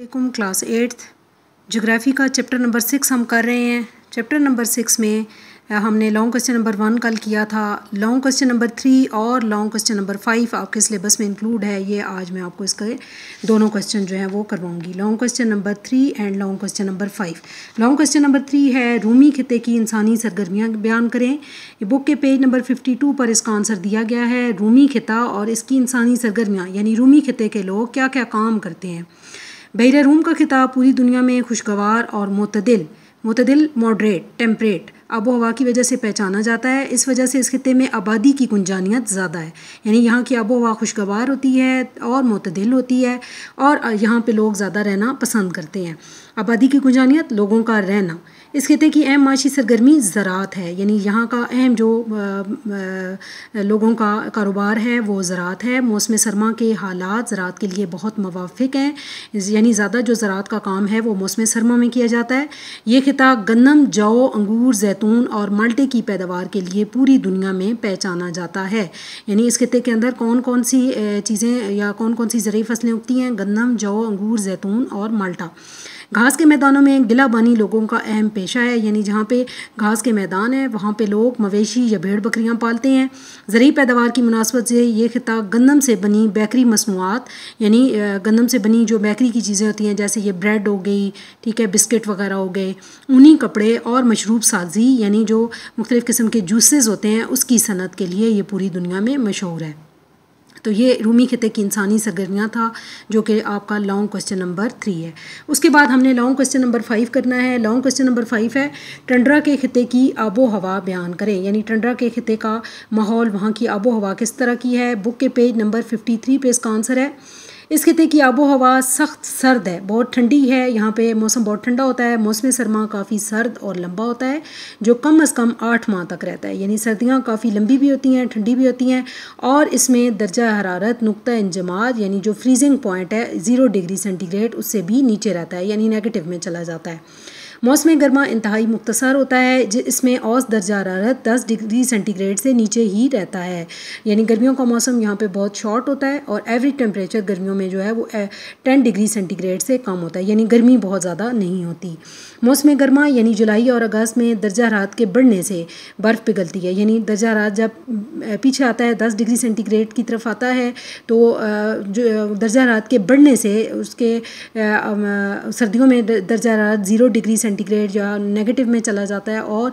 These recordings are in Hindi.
वालेकुम क्लास एट्थ जोग्राफ़ी का चैप्टर नंबर सिक्स हम कर रहे हैं चैप्टर नंबर सिक्स में हमने लॉन्ग क्वेश्चन नंबर वन कल किया था लॉन्ग क्वेश्चन नंबर थ्री और लॉन्ग क्वेश्चन नंबर फाइव आपके सिलेबस में इंक्लूड है ये आज मैं आपको इसके दोनों क्वेश्चन जो हैं वो करवाऊंगी long question number three and long question number five long question number three है रूमी खिते की इंसानी सरगर्मियाँ बयान करें बुक के पेज नंबर फिफ्टी टू पर इसका आंसर दिया गया है रूमी खिता और इसकी इंसानी सरगर्मियाँ यानी रूमी खिते के लोग क्या क्या काम करते हैं बहरा रूम का खिताब पूरी दुनिया में खुशगवार और मतदिल मतदिल मॉडरेट टेम्परेट आबो हवा की वजह से पहचाना जाता है इस वजह से इस खत्े में आबादी की गुंजानियत ज़्यादा है यानी यहाँ की आबो हवा खुशगवार होती है और मतदिल होती है और यहाँ पे लोग ज़्यादा रहना पसंद करते हैं आबादी की गुंजानियत लोगों का रहना इस खत्े की अहम माशी सरगर्मी ज़रात है यानी यहाँ का अहम जो आ, आ, लोगों का कारोबार है वो ज़रात है मौसम सरमा के हालात ज़रात के लिए बहुत मवाफिक हैं यानी ज़्यादा जो ज़रात का काम है वो मौसम सरमा में किया जाता है ये खिता गन्नम जौ अंगूर जैतून जैतून और मल्टे की पैदावार के लिए पूरी दुनिया में पहचाना जाता है यानी इस खत्े के अंदर कौन कौन सी चीज़ें या कौन कौन सी ज़रूरी फसलें उगती हैं गंदम जौ अंगूर जैतून और माल्टा घास के मैदानों में गिला बानी लोगों का अहम पेशा है यानी जहाँ पे घास के मैदान है वहाँ पे लोग मवेशी या भेड़ बकरियाँ पालते हैं ज़रूरी पैदावार की मुनासबत से ये खिता गंदम से बनी बेकरी मसनूआत यानी गंदम से बनी जो बेकरी की चीज़ें होती हैं जैसे ये ब्रेड हो गई ठीक है बिस्किट वगैरह हो गए ऊनी कपड़े और मशरूब साजी यानी जो मुख्तलिफ़ किस्म के जूसेज़ होते हैं उसकी सनत के लिए ये पूरी दुनिया में मशहूर है तो ये रूमी खत्े की इंसानी सरगर्मियाँ था जो कि आपका लॉन्ग क्वेश्चन नंबर थ्री है उसके बाद हमने लॉन्ग क्वेश्चन नंबर फाइव करना है लॉन्ग क्वेश्चन नंबर फाइव है टंडरा के खत्े की आबो हवा बयान करें यानी टंडरा के खत्े का माहौल वहाँ की आबो हवा किस तरह की है बुक के पेज नंबर फिफ्टी थ्री पे इसका आंसर है इस खत्े की आबो हवा सख्त सर्द है बहुत ठंडी है यहाँ पे मौसम बहुत ठंडा होता है मौसम सरमा काफ़ी सर्द और लंबा होता है जो कम अज़ कम आठ माह तक रहता है यानी सर्दियाँ काफ़ी लंबी भी होती हैं ठंडी भी होती हैं और इसमें दर्जा हरारत नुकता इंजमाद यानी जो फ्रीजिंग पॉइंट है ज़ीरो डिग्री सेंटीग्रेड उससे भी नीचे रहता है यानी नेगेटिव में चला जाता है मौसम गर्मा इंतहाई मुख्तसर होता है जिसमें औस दर्जा हरारत दस डिग्री सेंटीग्रेड से नीचे ही रहता है यानी गर्मियों का मौसम यहाँ पर बहुत शॉर्ट होता है और एवरेज टेम्परेचर गर्मियों में जो है वो टेन डिग्री सेंटीग्रेड से कम होता है यानी गर्मी बहुत ज़्यादा नहीं होती मौसम गर्मा यानी जुलाई और अगस्त में दर्जा रात के बढ़ने से बर्फ़ पिघलती है यानी दर्जा रात जब पीछे आता है दस डिग्री सेंटीग्रेड की तरफ आता है तो जो दर्जा रात के बढ़ने से उसके सर्दियों में दर्जा रात ज़ीरो डिग्री सेंटीग्रेड या नेगेटिव में चला जाता है और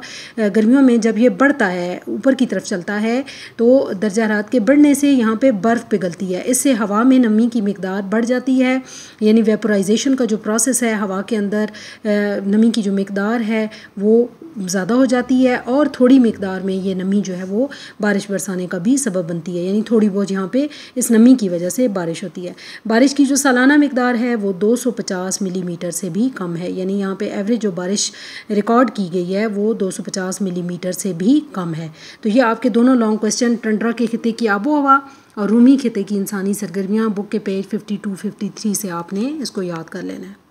गर्मियों में जब ये बढ़ता है ऊपर की तरफ चलता है तो दर्जा रात के बढ़ने से यहाँ पे बर्फ़ पिघलती है इससे हवा में नमी की मकदार बढ़ जाती है यानी वेपोराइजेशन का जो प्रोसेस है हवा के अंदर नमी की जो मकदार है वो ज़्यादा हो जाती है और थोड़ी मकदार में ये नमी जो है वो बारिश बरसाने का भी सबब बनती है यानी थोड़ी बहुत यहाँ पे इस नमी की वजह से बारिश होती है बारिश की जो सालाना मकदार है वो 250 मिलीमीटर से भी कम है यानी यहाँ पे एवरेज जो बारिश रिकॉर्ड की गई है वो 250 मिलीमीटर से भी कम है तो ये आपके दोनों लॉन्ग क्वेश्चन टंड्रा के खिते की आबो हवा और रूमी खिते की इंसानी सरगर्मियाँ बुक के पेज 52-53 से आपने इसको याद कर लेना है